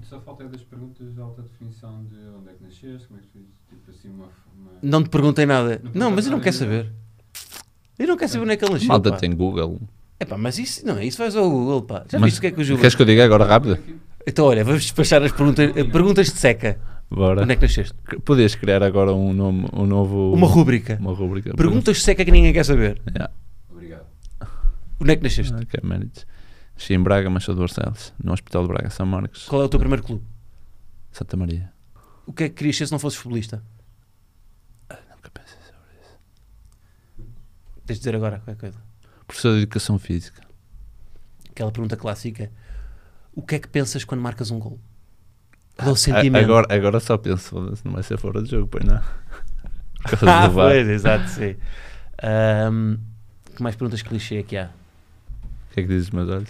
sinto só falta das perguntas de alta definição de onde é que nasceste, como é que fiz, tipo assim, uma. uma... Não te perguntei nada. Não, não mas eu não quero saber. É. Eu não quero saber onde é que ele nasceu. Malta tem Google. É pá, mas isso não é, isso faz ao Google, pá. Já mas, viste o que é que o Google. Queres que eu diga agora rápido? É então, olha, vamos despachar as perguntas, eh, perguntas de seca. Bora. Onde é que nasceste? Podias criar agora um nome, um novo. Uma rúbrica. Uma rúbrica. Perguntas de seca que ninguém quer saber. Yeah. Obrigado. Onde é que nasceste? Okay, ah, é manage. Nasci em Braga, Machado de Barcelos, no Hospital de Braga, São Marcos. Qual é o teu primeiro clube? Santa Maria. O que é que querias ser se não fosses futebolista? Ah, nunca pensei sobre isso. Tens de dizer agora qualquer coisa. Professor de Educação Física. Aquela pergunta clássica. O que é que pensas quando marcas um gol? Qual é o sentimento? Agora, agora só penso, não vai ser fora de jogo, pois não? ah, pois, exato, sim. Um, que mais perguntas clichê é que há? O que é que dizes, meus olhos?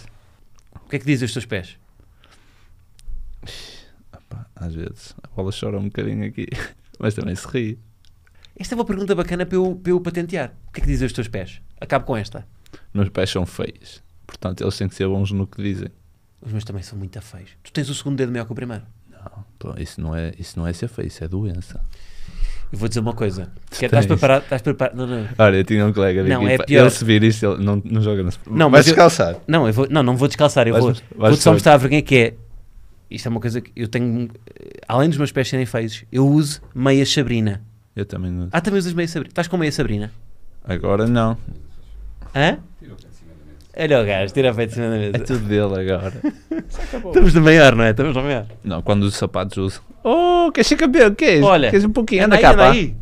O que é que dizem os teus pés? Opa, ah, às vezes a bola chora um bocadinho aqui, mas também se ri. Esta é uma pergunta bacana para eu, para eu patentear. O que é que dizem os teus pés? Acabo com esta. Meus pés são feios, portanto eles têm que ser bons no que dizem. Os meus também são muito feios. Tu tens o segundo dedo maior que o primeiro? Não, isso não é, isso não é ser feio, isso é doença. Eu vou dizer uma coisa. É, estás preparado? Estás preparado? Não, não. Olha, eu tinha um colega não, é pior. ele se vir isto, ele não, não joga no Não, mas descalçar. Eu, não, eu vou, não, não vou descalçar, eu vais, vou, vais vou só mostrar a vergonha que é. Isto é uma coisa que eu tenho. Além dos meus pés serem feios, eu uso meia Sabrina. Eu também não. Ah, também usas meia Sabrina. Estás com meia Sabrina? Agora não. Hã? Olha o gajo, tira a feita de cima da mesa. É tudo dele agora. Estamos no maior, não é? Estamos no maior. Não, quando os sapatos usam. Oh, queres ser campeão? Queres? Olha, Queres um pouquinho? Anda, anda cá, aí, anda pá. aí.